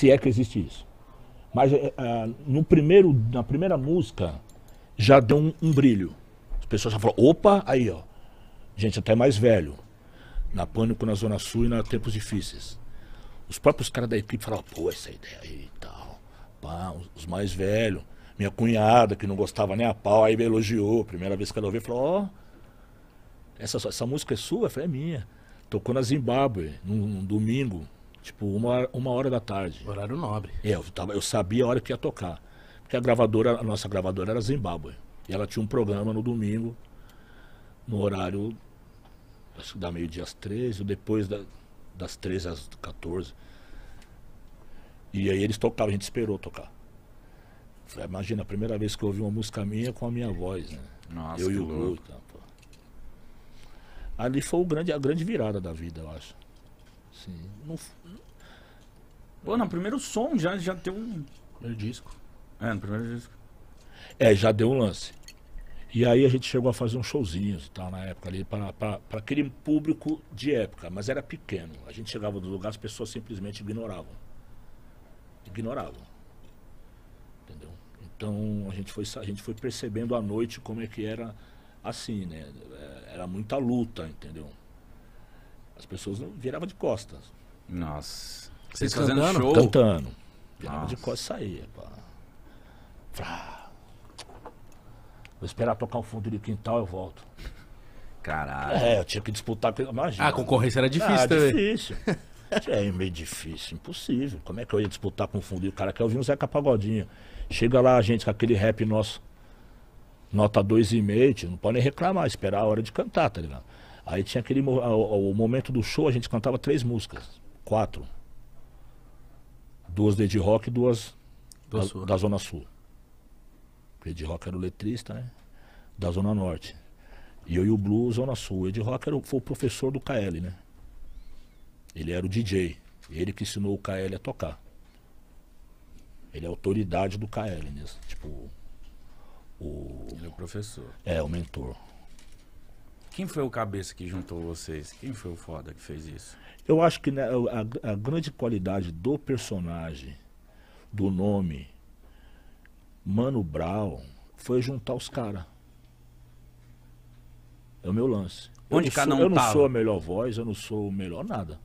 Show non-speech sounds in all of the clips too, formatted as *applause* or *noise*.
se é que existe isso. Mas uh, no primeiro, na primeira música já deu um, um brilho. As pessoas já falam, opa, aí ó, gente até mais velho, na Pânico, na Zona Sul e na Tempos Difíceis. Os próprios caras da equipe falaram pô, essa ideia aí e tal, pá, os mais velhos. Minha cunhada, que não gostava nem a pau, aí me elogiou. Primeira vez que ela ouviu, falou, ó, oh, essa, essa música é sua? Eu falei, é minha. Tocou na Zimbábue, num, num domingo, Tipo, uma hora, uma hora da tarde. Horário nobre. É, eu, tava, eu sabia a hora que ia tocar. Porque a gravadora, a nossa gravadora era Zimbábue. E ela tinha um programa no domingo, no horário, acho que da meio-dia às 13, ou depois da, das 13 às 14. E aí eles tocavam, a gente esperou tocar. Falei, imagina, a primeira vez que eu ouvi uma música minha com a minha voz, né? Nossa, eu e o Blue, então, né, Ali foi o grande, a grande virada da vida, eu acho. Sim. No, Pô, no primeiro som já, já deu um. Primeiro disco. É, no primeiro disco. É, já deu um lance. E aí a gente chegou a fazer uns showzinhos e tal, na época ali, para aquele público de época, mas era pequeno. A gente chegava do lugar, as pessoas simplesmente ignoravam. Ignoravam. Entendeu? Então a gente foi, a gente foi percebendo à noite como é que era assim, né? É, era muita luta, entendeu? As pessoas viravam de costas. Nossa. Vocês, fazendo cantando? show? Cantando. Virava Nossa. de costas e saía. Pá. Vou esperar tocar o fundo de quintal eu volto. Caralho. É, eu tinha que disputar. Imagina. Ah, a concorrência era difícil ah, também. difícil. *laughs* É, é meio difícil, impossível. Como é que eu ia disputar com o fundo? E o cara quer ouvir um Zeca Pagodinho. Chega lá a gente com aquele rap nosso, nota 2,5, não pode nem reclamar, esperar a hora de cantar, tá ligado? Aí tinha aquele o momento do show, a gente cantava três músicas, quatro. Duas de Ed Rock e duas da, da, Zona Sul. Porque Ed Rock era o letrista, né? Da Zona Norte. E eu e o Blue, Zona Sul. O Ed Rock era, foi o professor do KL, né? Ele era o DJ. Ele que ensinou o KL a tocar. Ele é autoridade do KL, né? Tipo. O... Ele é o professor. É, o mentor. Quem foi o cabeça que juntou vocês? Quem foi o foda que fez isso? Eu acho que né, a, a, grande qualidade do personagem, do nome, Mano Brown, foi juntar os caras. É o meu lance. Onde cada sou, um Eu tava? não sou a melhor voz, eu não sou o melhor nada.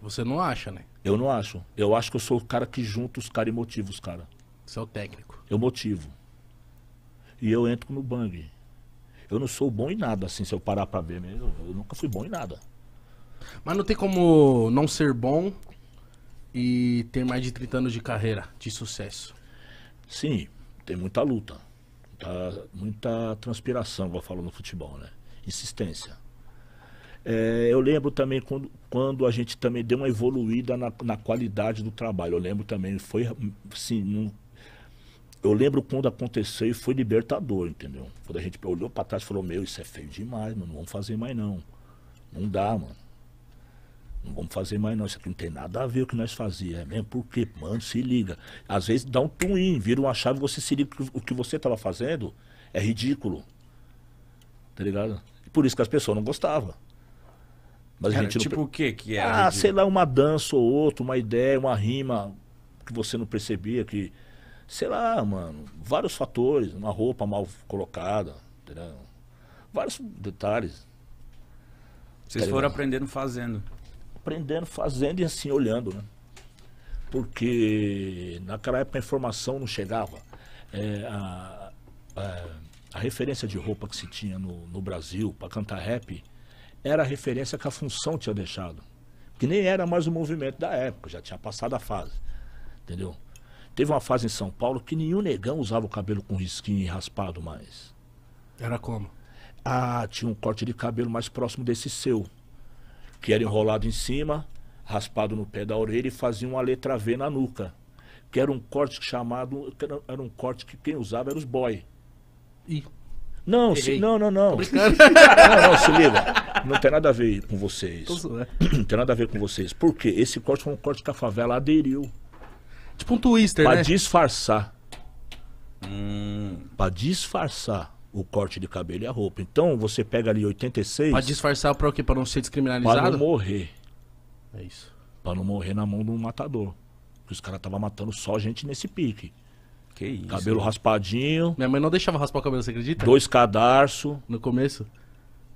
Você não acha, né? Eu não acho. Eu acho que eu sou o cara que junta os caras e motiva os caras. Você é o técnico. Eu motivo. E eu entro no bang. Eu não sou bom em nada, assim, se eu parar pra ver mesmo. Eu nunca fui bom em nada. Mas não tem como não ser bom e ter mais de 30 anos de carreira, de sucesso. Sim, tem muita luta. Muita, muita transpiração, vou falo no futebol, né? Insistência. É, eu lembro também quando, quando a gente também deu uma evoluída na, na qualidade do trabalho. Eu lembro também, foi assim, não eu lembro quando aconteceu e foi libertador, entendeu? Quando a gente olhou para trás e falou, meu, isso é feio demais, mano, não vamos fazer mais não. Não dá, mano. Não vamos fazer mais não, isso aqui não tem nada a ver com o que nós fazíamos, é mesmo? Porque, mano, se liga. Às vezes dá um twin, vira uma chave, você se liga que o que você estava fazendo é ridículo. Tá ligado? E por isso que as pessoas não gostavam. Mas Cara, a gente tipo não... o que que é? Ah, ridículo? sei lá, uma dança ou outra, uma ideia, uma rima que você não percebia que sei lá, mano, vários fatores, uma roupa mal colocada, entendeu? Vários detalhes. Vocês tá foram aprendendo fazendo. Aprendendo, fazendo e assim, olhando, né? Porque naquela época a informação não chegava. É, a, a, é, a, referência de roupa que se tinha no, no Brasil para cantar rap era a referência que a função tinha deixado. Que nem era mais o movimento da época, já tinha passado a fase. Entendeu? Teve uma fase em São Paulo que nenhum negão usava o cabelo com risquinho e raspado mais. Era como? Ah, tinha um corte de cabelo mais próximo desse seu. Que era enrolado em cima, raspado no pé da orelha e fazia uma letra V na nuca. Que era um corte chamado. Era um corte que quem usava era os boy. Ih. Não, se, não, não, não. *laughs* não, não, se liga. Não tem nada a ver com vocês. Não tem nada a ver com vocês. Por quê? Esse corte foi um corte que a favela aderiu. Tipo um twister, pra né? Pra disfarçar. Hum. Pra disfarçar o corte de cabelo e a roupa. Então você pega ali 86. Pra disfarçar pra quê? Pra não ser descriminalizado? Pra não morrer. É isso. Pra não morrer na mão de um matador. Porque os caras estavam matando só gente nesse pique. Que isso. Cabelo raspadinho. Minha mãe não deixava raspar o cabelo, você acredita? Dois cadarços. No começo?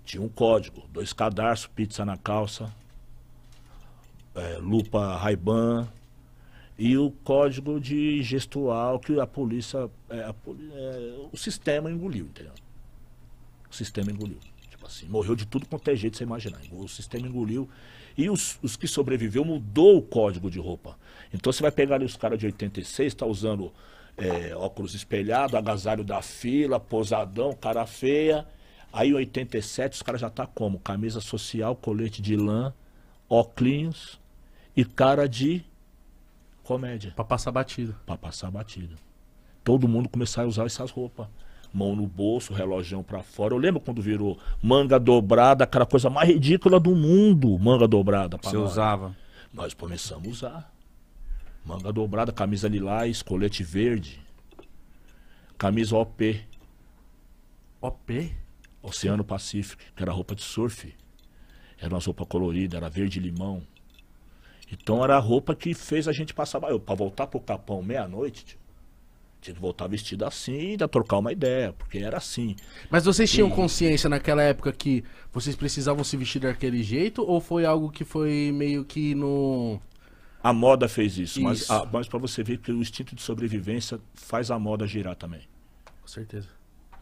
Tinha um código. Dois cadarços, pizza na calça. É, lupa Ray-Ban e o código de gestual que a polícia, é, a, é, o sistema engoliu, entendeu? O sistema engoliu. Tipo assim, morreu de tudo quanto é jeito você imaginar. O sistema engoliu. E os, os que sobreviveu mudou o código de roupa. Então você vai pegar ali os caras de 86, está usando é, óculos espelhado, agasalho da fila, posadão, cara feia. Aí em 87 os caras já tá como? Camisa social, colete de lã, óculos e cara de Comédia. Pra passar batido. Pra passar batido. Todo mundo começar a usar essas roupas. Mão no bolso, relógio pra fora. Eu lembro quando virou manga dobrada, aquela coisa mais ridícula do mundo. Manga dobrada. Você nós. usava? Nós começamos a usar. Manga dobrada, camisa lilás, colete verde. Camisa OP. OP? Oceano Pacífico, que era roupa de surf. Era uma roupa colorida, era verde limão. Então era a roupa que fez a gente passar. Eu, pra voltar pro Capão meia-noite, tinha que voltar vestido assim e ainda trocar uma ideia, porque era assim. Mas vocês tinham e... consciência naquela época que vocês precisavam se vestir daquele jeito ou foi algo que foi meio que no. A moda fez isso, isso. mas, a, mas para você ver que o instinto de sobrevivência faz a moda girar também. Com certeza.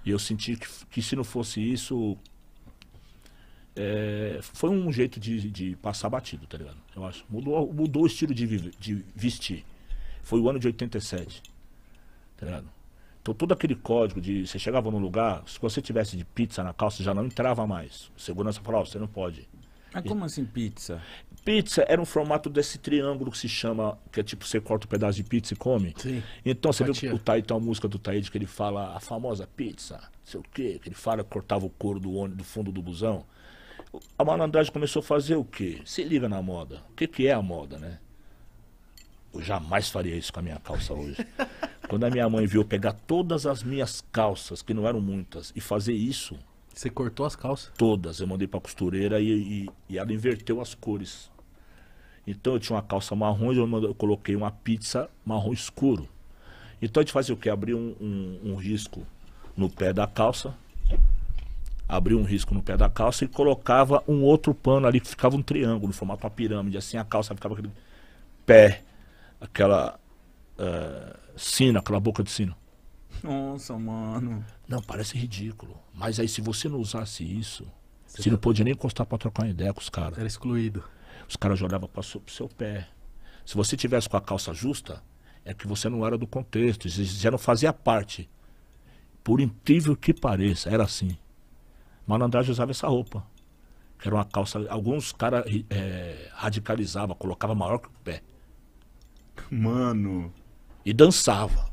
E eu senti que, que se não fosse isso, é, foi um jeito de, de, passar batido, tá ligado? Eu acho. Mudou, mudou o estilo de, viver, de vestir. Foi o ano de 87, tá ligado? Então todo aquele código de você chegava num lugar, se você tivesse de pizza na calça, já não entrava mais. O segurança falava, oh, você não pode. Mas como assim pizza? Pizza era um formato desse triângulo que se chama, que é tipo, você corta um pedaço de pizza e come. Sim. Então você Fatia. viu o Taí, tem uma música do Taíde que ele fala a famosa pizza, não sei o quê, que ele fala que cortava o couro do, ônibus, do fundo do busão a malandragem começou a fazer o quê? Se liga na moda. O que, que é a moda, né? Eu jamais faria isso com a minha calça hoje. *laughs* Quando a minha mãe viu pegar todas as minhas calças, que não eram muitas, e fazer isso. Você cortou as calças? Todas. Eu mandei pra costureira e, e, e ela inverteu as cores. Então eu tinha uma calça marrom e eu, eu, coloquei uma pizza marrom escuro. Então a gente fazia o quê? Abria um, um, um risco no pé da calça, abria um risco no pé da calça e colocava um outro pano ali que ficava um triângulo, no formato uma pirâmide, assim a calça ficava aquele pé, aquela uh, eh, sina, aquela boca de sino. Nossa, mano. Não, parece ridículo. Mas aí se você não usasse isso, você, você não podia nem encostar pra trocar uma ideia com os caras. Era excluído. Os caras já olhavam pro seu pé. Se você tivesse com a calça justa, é que você não era do contexto, já não fazia parte. Por incrível que pareça, era assim malandragem usava essa roupa. Que era uma calça. Alguns caras é, eh, radicalizava, colocava maior que o pé. Mano. E dançava.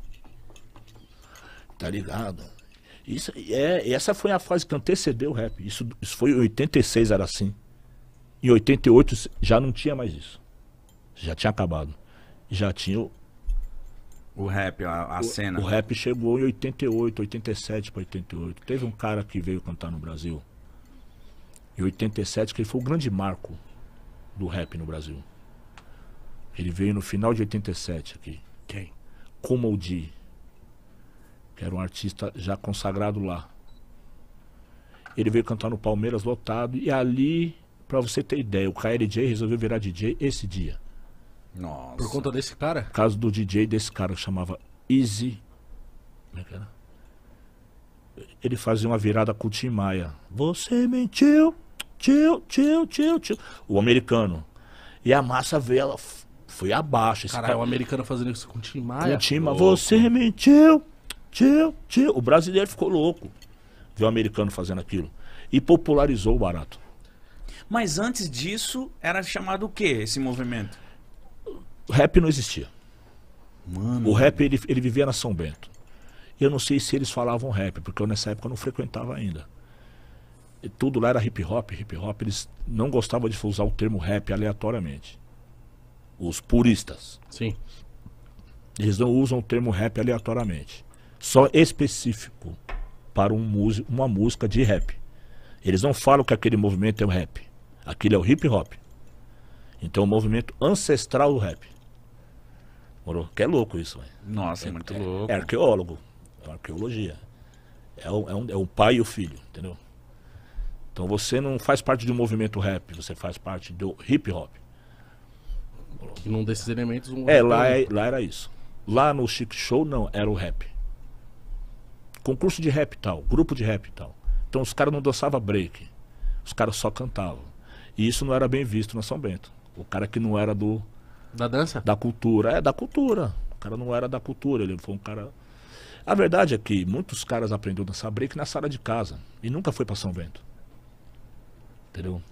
Tá ligado? Isso, é, essa foi a fase que antecedeu o rap. Isso, isso foi em 86, era assim. Em 88 já não tinha mais isso. Já tinha acabado. Já tinha o rap, a, a o, cena. O rap chegou em 88, 87 para 88. Teve um cara que veio cantar no Brasil. Em 87, que ele foi o grande marco do rap no Brasil. Ele veio no final de 87 aqui. Quem? Comodi. Que era um artista já consagrado lá. Ele veio cantar no Palmeiras lotado. E ali, para você ter ideia, o KLJ resolveu virar DJ esse dia. Nossa. Por conta desse cara? Caso do DJ desse cara que chamava Easy. Como é que era? Ele fazia uma virada com o Tim Maia. Você mentiu, tio, tio, tio, tio. O americano. E a massa veio, ela foi abaixo. Esse Caralho, cara... o americano fazendo isso com o Tim Maia. o Tim Maia. Você mentiu, tio, tio. O brasileiro ficou louco. Viu o americano fazendo aquilo. E popularizou o barato. Mas antes disso, era chamado o quê, esse movimento? O rap não existia. Mano, o rap ele, ele vivia na São Bento. E eu não sei se eles falavam rap, porque eu nessa época não frequentava ainda. E tudo lá era hip hop, hip hop. Eles não gostavam de usar o termo rap aleatoriamente. Os puristas. Sim. Eles não usam o termo rap aleatoriamente. Só específico para um músico, uma música de rap. Eles não falam que aquele movimento é o rap. Aquilo é o hip hop. Então, o é movimento ancestral do rap. Morou? Que é louco isso, velho. Nossa, é, muito é, louco. É arqueólogo. É arqueologia. É, o, é, um, é o pai e o filho, entendeu? Então você não faz parte do movimento rap, você faz parte do hip hop. Que num desses elementos um É, é lá, é, lá era isso. Lá no Chic Show não, era o rap. Concurso de rap tal, grupo de rap tal. Então os caras não dançavam break. Os caras só cantavam. E isso não era bem visto na São Bento. O cara que não era do da dança? Da cultura. É, da cultura. O cara não era da cultura, ele foi um cara. A verdade é que muitos caras aprenderam a dançar break na sala de casa e nunca foi pra São Bento. Entendeu?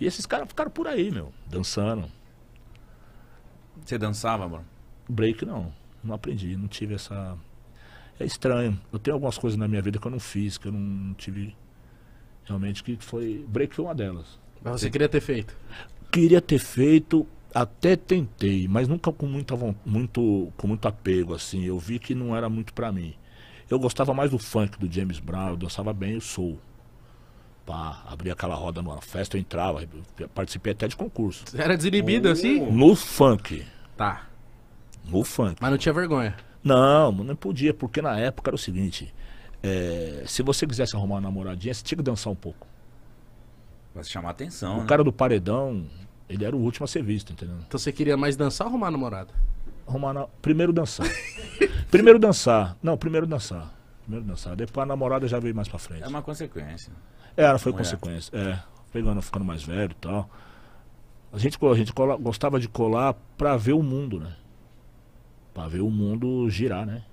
E esses caras ficaram por aí, meu, dançando. Você dançava, mano? Break não. Não aprendi, não tive essa. É estranho. Eu tenho algumas coisas na minha vida que eu não fiz, que eu não tive. Realmente que foi. Break foi uma delas. Mas você queria ter feito? Queria ter feito, até tentei, mas nunca com muita, muito, com muito apego, assim. Eu vi que não era muito para mim. Eu gostava mais do funk do James Brown, eu dançava bem o soul. Pá, abria aquela roda numa festa, eu entrava, eu participei até de concurso. Era desinibido assim? No funk. Tá. No funk. Mas não tinha vergonha? Não, não podia, porque na época era o seguinte: é, se você quisesse arrumar uma namoradinha, você tinha que dançar um pouco. Vai chamar atenção. O né? cara do paredão, ele era o último a ser visto, entendeu? Então você queria mais dançar ou arrumar namorada? Arrumar na... Primeiro dançar. *laughs* primeiro dançar. Não, primeiro dançar. Primeiro dançar. Depois a namorada já veio mais pra frente. É uma consequência. É, ela foi Mulher. consequência. É. Pegando, ficando mais velho e tal. A gente, a gente cola, gostava de colar pra ver o mundo, né? Pra ver o mundo girar, né?